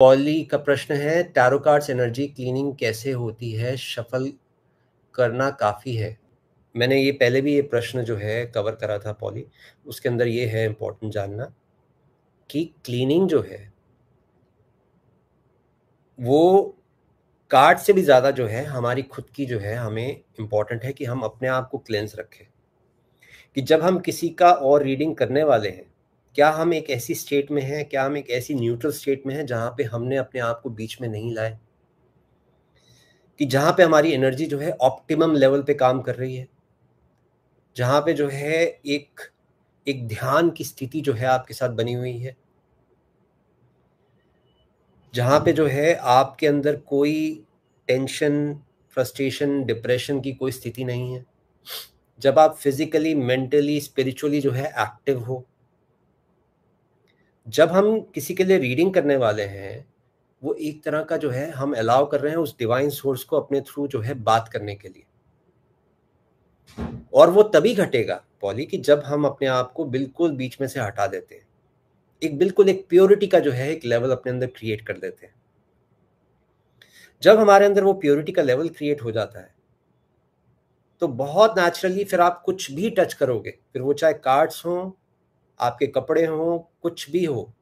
poly का प्रश्न है टैरो कार्ड्स एनर्जी क्लीनिंग कैसे होती है शफल करना काफ़ी है मैंने ये पहले भी ये प्रश्न जो है कवर करा था पॉली उसके अंदर ये है इम्पोर्टेंट जानना कि क्लीनिंग जो है वो कार्ड से भी ज़्यादा जो है हमारी खुद की जो है हमें इम्पोर्टेंट है कि हम अपने आप को क्लेंस रखें कि जब हम किसी का और रीडिंग करने वाले हैं क्या हम एक ऐसी स्टेट में हैं क्या हम एक ऐसी न्यूट्रल स्टेट में हैं जहां पे हमने अपने आप को बीच में नहीं लाए कि जहां पे हमारी एनर्जी जो है ऑप्टिमम लेवल पे काम कर रही है जहां पे जो है एक एक ध्यान की स्थिति जो है आपके साथ बनी हुई है जहां पे जो है आपके अंदर कोई टेंशन फ्रस्ट्रेशन डिप्रेशन की कोई स्थिति नहीं है जब आप फिजिकली मेंटली स्पिरिचुअली जो है एक्टिव हो जब हम किसी के लिए रीडिंग करने वाले हैं वो एक तरह का जो है हम अलाउ कर रहे हैं उस डिवाइन सोर्स को अपने थ्रू जो है बात करने के लिए और वो तभी घटेगा पॉली कि जब हम अपने आप को बिल्कुल बीच में से हटा देते हैं एक बिल्कुल एक प्योरिटी का जो है एक लेवल अपने अंदर क्रिएट कर देते हैं जब हमारे अंदर वो प्योरिटी का लेवल क्रिएट हो जाता है तो बहुत नेचुरली फिर आप कुछ भी टच करोगे फिर वो चाहे कार्ड्स हों आपके कपड़े हों कुछ भी हो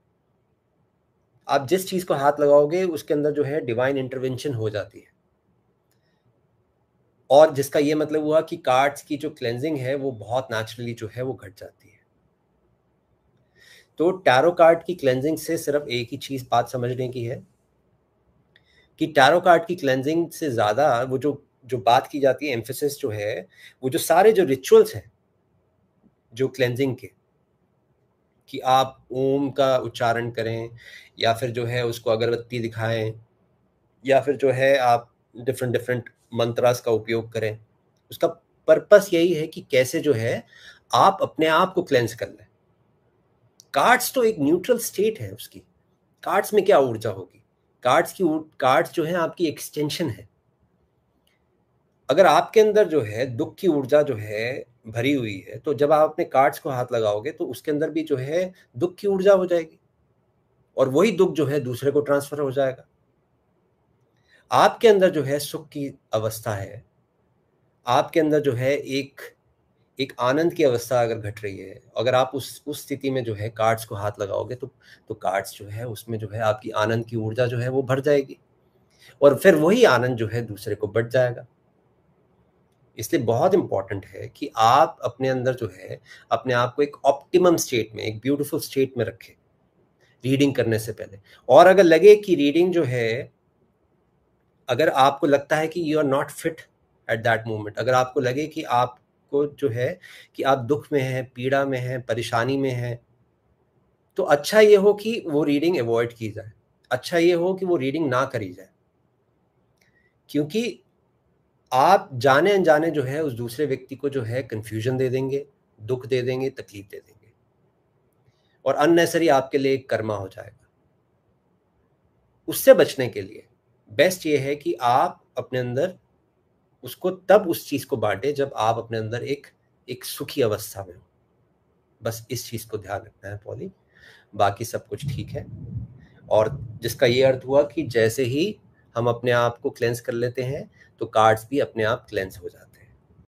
आप जिस चीज को हाथ लगाओगे उसके अंदर जो है डिवाइन इंटरवेंशन हो जाती है और जिसका ये मतलब हुआ कि कार्ड्स की जो क्लेंजिंग है वो बहुत नेचुरली जो है वो घट जाती है तो टैरो कार्ड की क्लेंजिंग से सिर्फ एक ही चीज बात समझने की है कि टैरो कार्ड की क्लेंजिंग से ज्यादा वो जो जो बात की जाती है एम्फेसिस जो है वो जो सारे जो रिचुअल्स हैं जो क्लेंजिंग के कि आप ओम का उच्चारण करें या फिर जो है उसको अगरबत्ती दिखाएं या फिर जो है आप डिफरेंट डिफरेंट मंत्रास का उपयोग करें उसका पर्पस यही है कि कैसे जो है आप अपने आप को क्लेंस कर लें कार्ड्स तो एक न्यूट्रल स्टेट है उसकी कार्ड्स में क्या ऊर्जा होगी कार्ड्स की कार्ड्स जो है आपकी एक्सटेंशन है अगर आपके अंदर जो है दुख की ऊर्जा जो है भरी हुई है तो जब आप अपने कार्ड्स को हाथ लगाओगे तो उसके अंदर भी जो है दुख की ऊर्जा हो जाएगी और वही दुख जो है दूसरे को ट्रांसफर हो जाएगा आपके अंदर जो है सुख की अवस्था है आपके अंदर जो है एक एक आनंद की अवस्था अगर घट रही है अगर आप उस उस स्थिति में जो है कार्ड्स को हाथ लगाओगे तो तो कार्ड्स जो है उसमें जो है आपकी आनंद की ऊर्जा जो है वो भर जाएगी और फिर वही आनंद जो है दूसरे को बढ़ जाएगा इसलिए बहुत इंपॉर्टेंट है कि आप अपने अंदर जो है अपने आप को एक ऑप्टिमम स्टेट में एक ब्यूटीफुल स्टेट में रखें रीडिंग करने से पहले और अगर लगे कि रीडिंग जो है अगर आपको लगता है कि you are not fit at that moment अगर आपको लगे कि आपको जो है कि आप दुख में हैं पीड़ा में हैं परेशानी में हैं तो अच्छा ये हो कि वो रीडिंग अवॉइड की जाए अच्छा ये हो कि वो रीडिंग ना करी जाए क्योंकि आप जाने अनजाने जो है उस दूसरे व्यक्ति को जो है कंफ्यूजन दे देंगे दुख दे देंगे तकलीफ दे देंगे और अननेसरी आपके लिए कर्मा हो जाएगा उससे बचने के लिए बेस्ट ये है कि आप अपने अंदर उसको तब उस चीज़ को बांटे जब आप अपने अंदर एक एक सुखी अवस्था में हो बस इस चीज़ को ध्यान रखना है पॉली बाकी सब कुछ ठीक है और जिसका ये अर्थ हुआ कि जैसे ही हम अपने आप को क्लेंस कर लेते हैं तो कार्ड्स भी अपने आप क्लेंस हो जाते हैं